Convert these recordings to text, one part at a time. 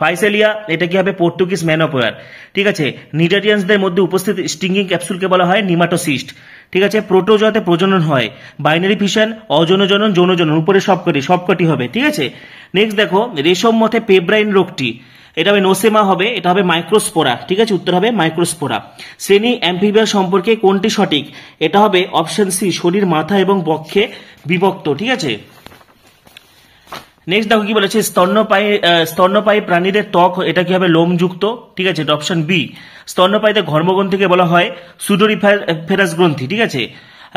ফাইসেলিয়া এটা কি হবে পর্তুগিজ ম্যানোপোয়ার ঠিক আছে নিডারিয়ানসদের মধ্যে উপস্থিত স্টিঙ্গিং ক্যাপসুলকে বলা হয় নিমাটোসিস্ট ঠিক আছে প্রোটোজতে প্রজনন হয় বাইনারি ফিশন অজনজনন যৌনজনন উপরে সবকটি সবকটি হবে ঠিক আছে নেক্সট দেখো রেশম মতে পেব্রাইন রোগটি এটা হবে নোসেমা হবে এটা হবে মাইক্রোস্পোরা ঠিক আছে উত্তর হবে মাইক্রোস্পোরা শ্রেণী অ্যাম্পিবিয়া সম্পর্কে কোনটি সঠিক এটা হবে অপশন সি শরীর মাথা এবং বক্ষে বিভক্ত ঠিক আছে নেক্সট দেখো কি বলেছে স্তন্যপায়ী স্তন্যপায়ী প্রাণীদের ত্বক এটা কি হবে লোমযুক্ত ঠিক আছে এটা অপশন বি স্তন্যপায়ীদের ঘর্মগ্রন্থিকে বলা হয় সুডোরি ফেরাস গ্রন্থি ঠিক আছে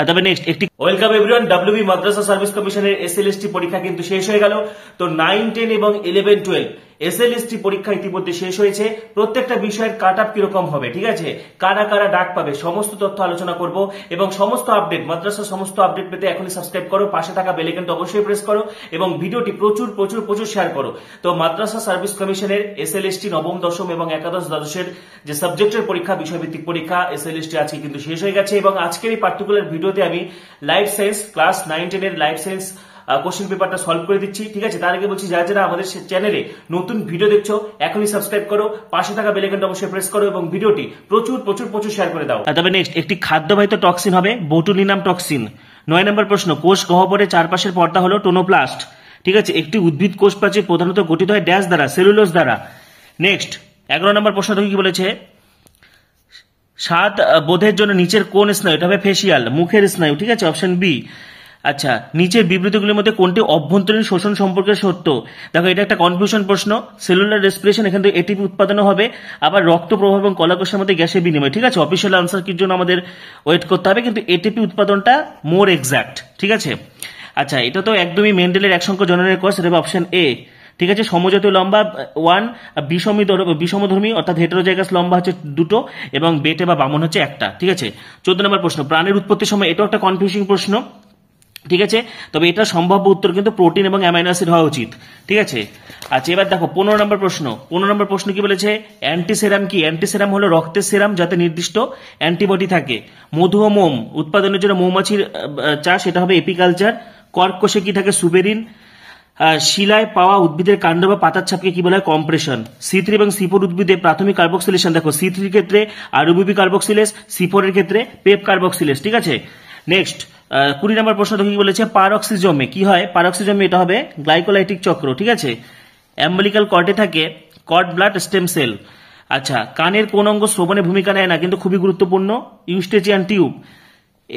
তবে নেক্সট একটি welcome everyone B Madrasah service কমিশনের টি পরীক্ষা কিন্তু শেষ হয়ে গেল তো নাইন টেন এবং ইলেভেন টুয়েলভ এসএলএসটি পরীক্ষা ইতিমধ্যে শেষ হয়েছে প্রত্যেকটা বিষয়ের কাট আপ কিরকম হবে ঠিক আছে কারা কারা ডাক পাবে সমস্ত তথ্য আলোচনা করব এবং সমস্ত আপডেট মাদ্রাসা সমস্ত আপডেট পেতে এখনই সাবস্ক্রাইব করো পাশে থাকা বেলেকেন্ট অবশ্যই প্রেস করো এবং ভিডিওটি প্রচুর প্রচুর প্রচুর শেয়ার করো তো মাদ্রাসা সার্ভিস কমিশনের এসএলএসটি নবম দশম এবং একাদশ দ্বাদশের যে সাবজেক্টের পরীক্ষা বিষয়ভিত্তিক পরীক্ষা এসএলএসটি আজকে কিন্তু শেষ হয়ে গেছে এবং আজকের এই পার্টিকুলার ভিডিওতে আমি লাইফ সায়েন্স ক্লাস নাইন টেনের লাইফ সায়েন্স কোশ্চেন পেপারটা সলভ করে দিচ্ছি ঠিক আছে তার আগে বলছি যারা যারা আমাদের চ্যানেলে নতুন ভিডিও দেখছো এখনই সাবস্ক্রাইব করো পাশে থাকা বেলাইকনটা অবশ্যই প্রেস করো এবং ভিডিওটি প্রচুর প্রচুর প্রচুর শেয়ার করে দাও তবে নেক্সট একটি খাদ্যবাহিত টক্সিন হবে বোটুলিনাম টক্সিন নয় নম্বর প্রশ্ন কোষ গহ্বরে চারপাশের পর্দা হলো টোনোপ্লাস্ট ঠিক আছে একটি উদ্ভিদ কোষ প্রাচীর প্রধানত গঠিত হয় ড্যাশ দ্বারা সেলুলোজ দ্বারা নেক্সট এগারো নম্বর প্রশ্ন কি বলেছে সাত বোধের জন্য নিচের কোন স্নায়ু এটা হবে ফেসিয়াল মুখের স্নায়ু ঠিক আছে অপশন বি আচ্ছা নিচের বিবৃতিগুলির মধ্যে কোনটি অভ্যন্তরীণ শোষণ সম্পর্কে সত্য দেখো এটা একটা কনফিউশন প্রশ্ন সেলুলার রেসপিরেশন এখান থেকে এটিপি উৎপাদনও হবে আবার রক্ত প্রবাহ এবং কলাকোষের মধ্যে গ্যাসের বিনিময় ঠিক আছে অফিসিয়াল আনসার কি জন্য আমাদের ওয়েট করতে হবে কিন্তু এটিপি উৎপাদনটা মোর এক্স্যাক্ট ঠিক আছে আচ্ছা এটা তো একদমই মেন্ডেলের একসংখ্য জননের কোর্স এটা অপশন এ ঠিক আছে সমজাতীয় লম্বা ওয়ান uh, uh, বিষমী uh, বিষমধর্মী অর্থাৎ হেটেরোজাইগাস লম্বা হচ্ছে দুটো এবং বেটে বা বামন হচ্ছে একটা ঠিক আছে চোদ্দ নম্বর প্রশ্ন প্রাণের উৎপত্তির সময় এটাও একটা কনফিউজিং প্রশ্ন ঠিক আছে তবে এটা সম্ভাব্য উত্তর কিন্তু প্রোটিন এবং অ্যামাইনো অ্যাসিড হওয়া উচিত ঠিক আছে আচ্ছা এবার দেখো পনেরো নম্বর প্রশ্ন পনেরো নম্বর প্রশ্ন কি বলেছে অ্যান্টিসেরাম কি অ্যান্টিসেরাম হলো রক্তের সেরাম যাতে নির্দিষ্ট অ্যান্টিবডি থাকে মধু ও মোম উৎপাদনের জন্য মৌমাছির চাষ এটা হবে এপিকালচার কর্কশে কি থাকে সুবেরিন শিলায় পাওয়া উদ্ভিদের কাণ্ড বা পাতার ছাপকে কি বলা হয় কম্প্রেশন সি থ্রি এবং সিপোর উদ্ভিদে প্রাথমিক কার্বক্সিলেশন দেখো সি থ্রির ক্ষেত্রে আরবিবি কার্বক্সিলেস সি ক্ষেত্রে পেপ কার্বক্সিলেস ঠিক আছে নেক্সট কুড়ি নম্বর প্রশ্ন কি বলেছে পারক্সিজমে কি হয় পারক্সিজমে এটা হবে গ্লাইকোলাইটিক চক্র ঠিক আছে অ্যাম্বলিকাল কর্টে থাকে কর্ড ব্লাড স্টেম সেল আচ্ছা কানের কোন অঙ্গ শ্রবণে ভূমিকা নেয় না কিন্তু খুবই গুরুত্বপূর্ণ ইউস্টেচিয়ান টিউব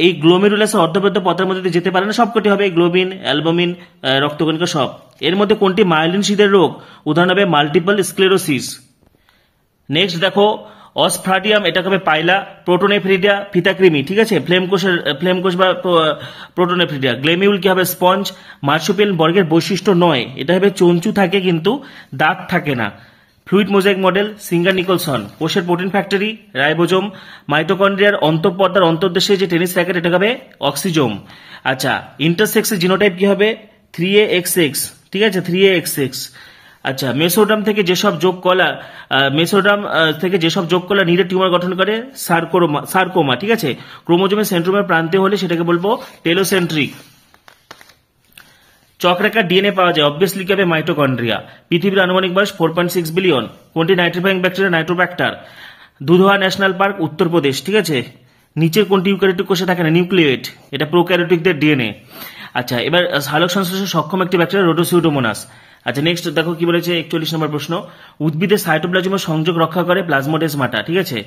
এই গ্লোমেরুলাস অর্ধবদ্ধ পথের মধ্যে যেতে পারে না সবকটি হবে গ্লোবিন অ্যালবমিন রক্তকণিকা সব এর মধ্যে কোনটি মায়োলিন শীতের রোগ উদাহরণ হবে মাল্টিপল স্ক্লেরোসিস নেক্সট দেখো অসফ্রাডিয়াম এটাকে হবে পাইলা প্রোটোনেফ্রিডিয়া ফিতাকৃমি ঠিক আছে ফ্লেমকোষের ফ্লেমকোষ বা প্রোটোনেফ্রিডিয়া গ্লেমিউল কি হবে স্পঞ্জ মার্সুপিয়াল বর্গের বৈশিষ্ট্য নয় এটা হবে চঞ্চু থাকে কিন্তু দাঁত থাকে না fluid mosaic model Singer Nicolson কোষের প্রোটিন ফ্যাক্টরি রায়বোজম মাইটোকন্ড্রিয়ার অন্তঃপর্দার অন্তর্দেশে যে টেনিস র্যাকেট এটা হবে অক্সিজোম আচ্ছা ইন্টারসেক্সের জিনোটাইপ কি হবে থ্রি এ এক্স এক্স ঠিক আছে থ্রি এ এক্স এক্স আচ্ছা মেসোডাম থেকে যেসব যোগ কলা মেসোডাম থেকে যেসব যোগ কলা নিরে টিউমার গঠন করে সার্কোমা সার্কোমা ঠিক আছে ক্রোমোজোমের সেন্ট্রোমের প্রান্তে হলে সেটাকে বলবো টেলোসেন্ট্রিক চক্রাকার ডিএনএ পাওয়া যায় অবভিয়াসলি হবে মাইটোকন্ড্রিয়া পৃথিবীর আনুমানিক বয়স ফোর পয়েন্ট সিক্স বিলিয়ন কোনটি nitrifying bacteria Nitrobacter Dudhwa National Park Uttar Pradesh ঠিক আছে নিচের কোনটি ইউক্যারিটিক কোষে থাকে না নিউক্লিয়েট এটা প্রোক্যারিটিকদের ডিএনএ আচ্ছা এবার সালোক সংশ্লেষে সক্ষম একটি ব্যাকটেরিয়া রোডোসিউডোমোনাস আচ্ছা নেক্সট দেখো কি বলেছে একচল্লিশ নম্বর প্রশ্ন উদ্ভিদের সাইটোপ্লাজমের সংযোগ রক্ষা করে প্লাজমোডেজমাটা ঠিক আছে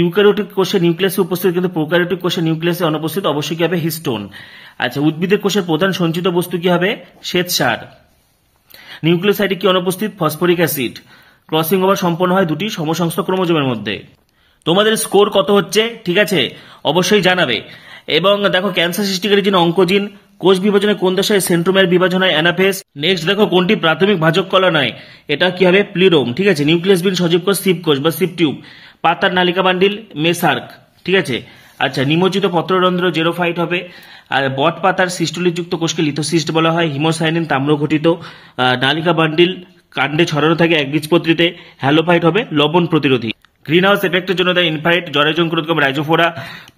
ইউক্যারিওটিক কোষে নিউক্লিয়াসে উপস্থিত কিন্তু প্রোক্যারিওটিক কোষে নিউক্লিয়াসে অনুপস্থিত অবশ্যই কি হবে হিস্টোন আচ্ছা উদ্ভিদের কোষের প্রধান সঞ্চিত বস্তু কি হবে শ্বেতসার নিউক্লিওসাইডে কি অনুপস্থিত ফসফরিক অ্যাসিড ক্রসিং ওভার সম্পন্ন হয় দুটি সমসংস্থ ক্রোমোজোমের মধ্যে তোমাদের স্কোর কত হচ্ছে ঠিক আছে অবশ্যই জানাবে এবং দেখো ক্যান্সার সৃষ্টিকারী যিনি অঙ্কোজিন কোষ বিভাজনে কোন দশায় সেন্ট্রোমের বিভাজন হয় অ্যানাফেস নেক্সট দেখো কোনটি প্রাথমিক ভাজক কলা নয় এটা কি হবে প্লিরোম ঠিক আছে নিউক্লিয়াস বিন সজীব কোষ সিপ কোষ বা সিপ টিউব পাতার নালিকা বান্ডিল মেসার্ক ঠিক আছে আচ্ছা নিমজ্জিত পত্ররন্ধ্র জেরোফাইট হবে আর বট পাতার সিস্টলিযুক্ত কোষকে লিথোসিস্ট বলা হয় হিমোসাইনিন তাম্র ঘটিত নালিকা বান্ডিল কাণ্ডে ছড়ানো থাকে একবীজপত্রীতে হ্যালোফাইট হবে লবণ প্রতিরোধী হাউস এফেক্টের জন্য দ্য ইনফ্রারেড জরাজঙ্কুরোদ্গম রাইজোফোরা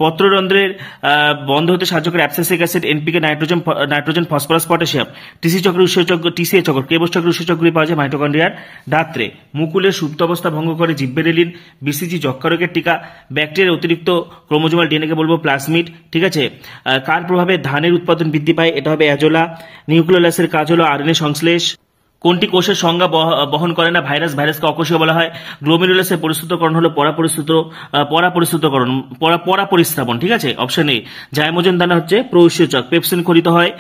পত্ররন্ধ্রের বন্ধ হতে সাহায্য করে abscisic acid NPK nitrogen nitrogen phosphorus potassium TC চক্রের উৎসচক টিসি টিসিএ চক্র কেবস চক্র উৎস পাওয়া যায় মাইটোকন্ড্রিয়ার দাঁত্রে মুকুলের সুপ্ত অবস্থা ভঙ্গ করে জিব্বেরেলিন বিসিজি যক্ষারোগের টিকা ব্যাকটেরিয়ার অতিরিক্ত ক্রোমোজোমাল ডিএনএকে বলবো প্লাসমিড ঠিক আছে কার প্রভাবে ধানের উৎপাদন বৃদ্ধি পায় এটা হবে অ্যাজোলা নিউক্লোলাসের কাজ হলো আরএনএ সংশ্লেষ কোনটি কোষের সংজ্ঞা বহন করে না ভাইরাস ভাইরাসকে অকোষীয় বলা হয় গ্লোমেরুলাসের পরিস্থিতকরণ হলো পরাপরিস্থিত পরাপরিস্থিতকরণ পরা পরাপরিস্থাপন ঠিক আছে অপশন এ জায়মোজন দানা হচ্ছে চক পেপসিন খরিত হয়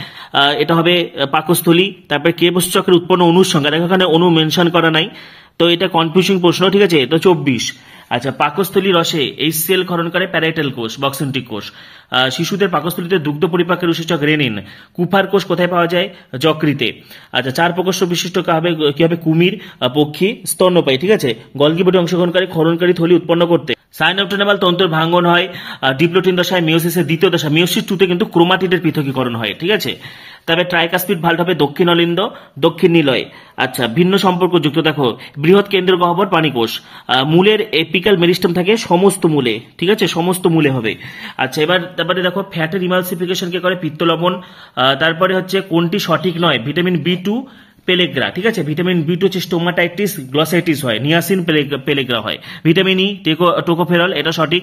এটা হবে পাকস্থলী তারপরে চক্রের উৎপন্ন অনুর সংজ্ঞা দেখো এখানে অনু মেনশন করা নাই তো এটা কনফিউশন প্রশ্ন ঠিক আছে এটা চব্বিশ আচ্ছা পাকস্থলী রসে এই সেল ক্ষরণ করে প্যারাইটাল কোষ বক্সেন্টিক কোষ শিশুদের পাকস্থলীতে দুগ্ধ পরিপাকের উৎসেচক রেনিন কুফার কোষ কোথায় পাওয়া যায় যকৃতে আচ্ছা চার প্রকোষ্ঠ বিশিষ্ট হবে কি হবে কুমির পক্ষী স্তন্যপায়ী ঠিক আছে গলগিবটি অংশগ্রহণকারী খরণকারী থলি উৎপন্ন করতে সাইনোপটোনামাল তন্ত্রের ভাঙ্গন হয় ডিপ্লোটিন দশায় মিওসিসের দ্বিতীয় দশা মিওসিস টুতে কিন্তু ক্রোমাটিডের পৃথকীকরণ হয় ঠিক আছে তবে ট্রাইকাস্পিড ভাল্ট হবে দক্ষিণ অলিন্দ দক্ষিণ নিলয় আচ্ছা ভিন্ন সম্পর্কযুক্ত দেখো বৃহৎ কেন্দ্র গহ্বর পানিকোষ মূলের এপিক্যাল মেরিস্টেম থাকে সমস্ত মূলে ঠিক আছে সমস্ত মূলে হবে আচ্ছা এবার তারপরে দেখো ফ্যাটের ইমালসিফিকেশনকে করে পিত্তলবণ তারপরে হচ্ছে কোনটি সঠিক নয় ভিটামিন বি টু পেলেগ্রা ঠিক আছে ভিটামিন বি টু হচ্ছে স্টোমাটাইটিস গ্লসাইটিস হয় নিয়াসিন পেলেগ্রা হয় ভিটামিন ই টেকো টোকোফেরল এটা সঠিক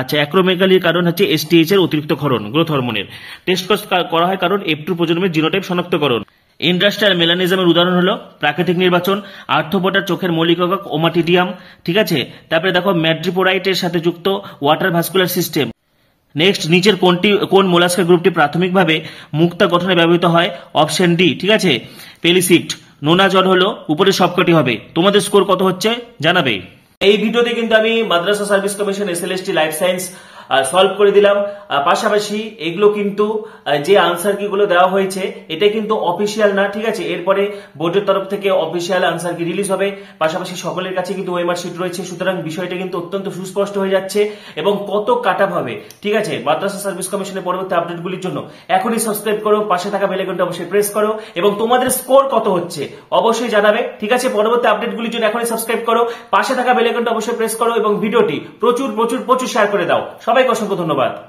আচ্ছা অ্যাক্রোমেগালির কারণ হচ্ছে এসটিএইচ এর অতিরিক্ত ক্ষরণ গ্রোথ হরমোনের টেস্ট করা হয় কারণ এফ টু প্রজন্মের জিনোটাইপ শনাক্তকরণ ইন্ডাস্ট্রিয়াল মেলানিজমের উদাহরণ হলো প্রাকৃতিক নির্বাচন আর্থোপোটার চোখের মৌলিক ওমাটিডিয়াম ঠিক আছে তারপরে দেখো ম্যাড্রিপোরাইটের সাথে যুক্ত ওয়াটার ভাস্কুলার সিস্টেম নেক্সট নিচের কোনটি কোন মোলাস্কা গ্রুপটি প্রাথমিকভাবে মুক্তা গঠনে ব্যবহৃত হয় অপশন ডি ঠিক আছে পেলিসিট নোনা জল হলো উপরে সবকটি হবে তোমাদের স্কোর কত হচ্ছে জানাবে এই ভিডিওতে কিন্তু আমি Madrasah service commission S L S T life science solve করে দিলাম পাশাপাশি এগুলো কিন্তু যে আনসার কিগুলো দেওয়া হয়েছে এটা কিন্তু অফিসিয়াল না ঠিক আছে এরপরে বোর্ডের তরফ থেকে অফিসিয়াল আনসার কি রিলিজ হবে পাশাপাশি সকলের কাছে কিন্তু ওয়েমার রয়েছে সুতরাং বিষয়টা কিন্তু অত্যন্ত সুস্পষ্ট হয়ে যাচ্ছে এবং কত কাটা হবে ঠিক আছে মাদ্রাসা সার্ভিস কমিশনের পরবর্তী আপডেটগুলির জন্য এখনই সাবস্ক্রাইব করো পাশে থাকা বেলাইকনটা অবশ্যই প্রেস করো এবং তোমাদের স্কোর কত হচ্ছে অবশ্যই জানাবে ঠিক আছে পরবর্তী আপডেটগুলির জন্য এখনই সাবস্ক্রাইব করো পাশে থাকা বেলাইকনটা অবশ্যই প্রেস করো এবং ভিডিওটি প্রচুর প্রচুর প্রচুর শেয়ার করে দাও সবাইকে অসংখ্য ধন্যবাদ